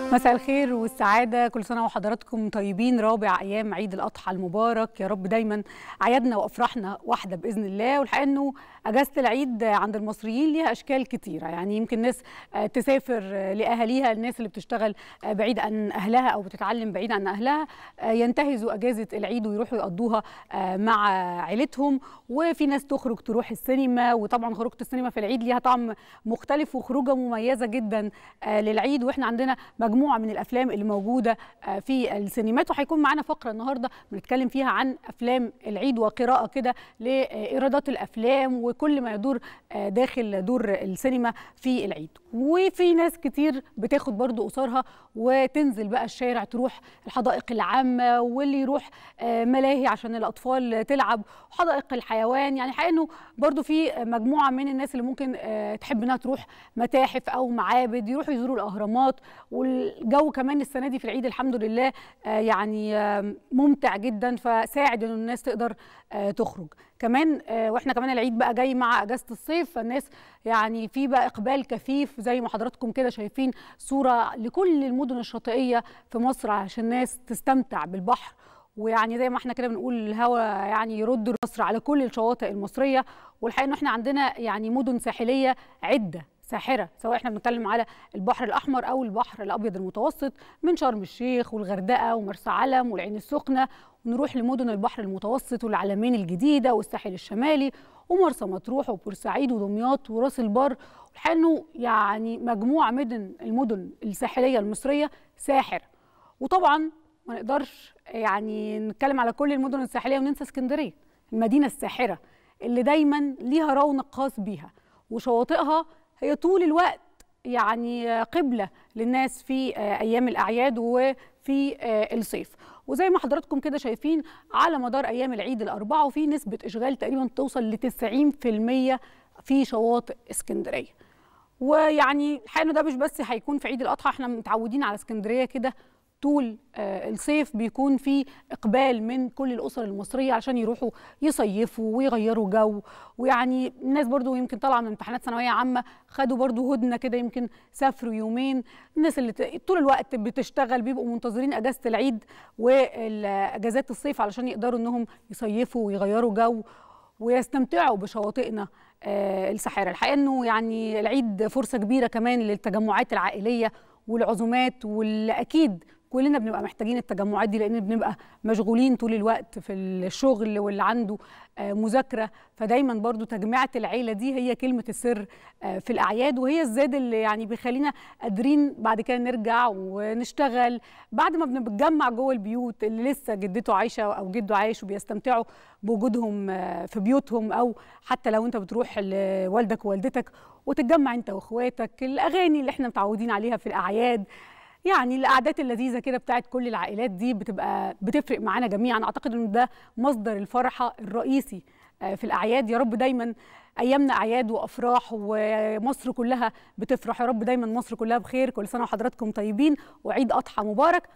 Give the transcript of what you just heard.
مساء الخير والسعادة كل سنة وحضراتكم طيبين رابع أيام عيد الأضحى المبارك يا رب دايما أعيادنا وأفراحنا واحدة بإذن الله والحقيقة أنه أجازة العيد عند المصريين ليها أشكال كتيرة يعني يمكن ناس تسافر لأهاليها الناس اللي بتشتغل بعيد عن أهلها أو بتتعلم بعيد عن أهلها ينتهزوا أجازة العيد ويروحوا يقضوها مع عيلتهم وفي ناس تخرج تروح السينما وطبعا خروجة السينما في العيد ليها طعم مختلف وخروجة مميزة جدا للعيد وإحنا عندنا مجموعه من الافلام اللي موجوده آه، في السينمات وهيكون معانا فقره النهارده بنتكلم فيها عن افلام العيد وقراءه كده لايرادات الافلام وكل ما يدور آه، داخل دور السينما في العيد وفي ناس كتير بتاخد برضو أسرها وتنزل بقى الشارع تروح الحدائق العامه واللي يروح آه، ملاهي عشان الاطفال تلعب وحدائق الحيوان يعني حقيقة انه برضو في مجموعه من الناس اللي ممكن تحب انها تروح متاحف او معابد يروحوا يزوروا الاهرامات وال والجو كمان السنه دي في العيد الحمد لله آه، يعني ممتع جدا فساعد ان الناس تقدر آه، تخرج كمان آه، واحنا كمان العيد بقى جاي مع اجازه الصيف فالناس يعني في بقى اقبال كثيف زي ما حضراتكم كده شايفين صوره لكل المدن الشاطئيه في مصر عشان الناس تستمتع بالبحر ويعني زي ما احنا كده بنقول الهواء يعني يرد مصر على كل الشواطئ المصريه والحقيقه ان احنا عندنا يعني مدن ساحليه عده ساحره سواء احنا بنتكلم على البحر الاحمر او البحر الابيض المتوسط من شرم الشيخ والغردقه ومرسى علم والعين السخنه ونروح لمدن البحر المتوسط والعلمين الجديده والساحل الشمالي ومرسى مطروح وبورسعيد ودمياط وراس البر لانه يعني مجموعه من المدن الساحليه المصريه ساحر وطبعا ما نقدرش يعني نتكلم على كل المدن الساحليه وننسى اسكندريه المدينه الساحره اللي دايما ليها رونق خاص بيها وشواطئها هي طول الوقت يعني قبلة للناس في آه، أيام الأعياد وفي آه، الصيف وزي ما حضراتكم كده شايفين على مدار أيام العيد الأربعة وفي نسبة إشغال تقريبا توصل ل 90% في شواطئ اسكندرية ويعني الحقيقه ده مش بس هيكون في عيد الاضحى احنا متعودين على اسكندريه كده طول آه، الصيف بيكون في اقبال من كل الاسر المصريه علشان يروحوا يصيفوا ويغيروا جو ويعني الناس برضو يمكن طالعه من امتحانات ثانويه عامه خدوا برضو هدنه كده يمكن سافروا يومين الناس اللي طول الوقت بتشتغل بيبقوا منتظرين اجازه العيد واجازات الصيف علشان يقدروا انهم يصيفوا ويغيروا جو ويستمتعوا بشواطئنا آه، الساحره الحقيقه انه يعني العيد فرصه كبيره كمان للتجمعات العائليه والعزومات والاكيد كلنا بنبقى محتاجين التجمعات دي لان بنبقى مشغولين طول الوقت في الشغل واللي عنده آه، مذاكره فدايما برضو تجمعه العيله دي هي كلمه السر آه، في الاعياد وهي الزاد اللي يعني بيخلينا قادرين بعد كده نرجع ونشتغل بعد ما بنتجمع جوه البيوت اللي لسه جدته عايشه او جده عايش وبيستمتعوا بوجودهم آه، في بيوتهم او حتى لو انت بتروح لوالدك ووالدتك وتتجمع انت واخواتك الاغاني اللي احنا متعودين عليها في الاعياد يعني القعدات اللذيذه كده بتاعت كل العائلات دي بتبقى بتفرق معانا جميعا اعتقد ان ده مصدر الفرحه الرئيسي آه، في الاعياد يا رب دايما ايامنا اعياد وافراح ومصر كلها بتفرح يا رب دايما مصر كلها بخير كل سنه وحضراتكم طيبين وعيد اضحى مبارك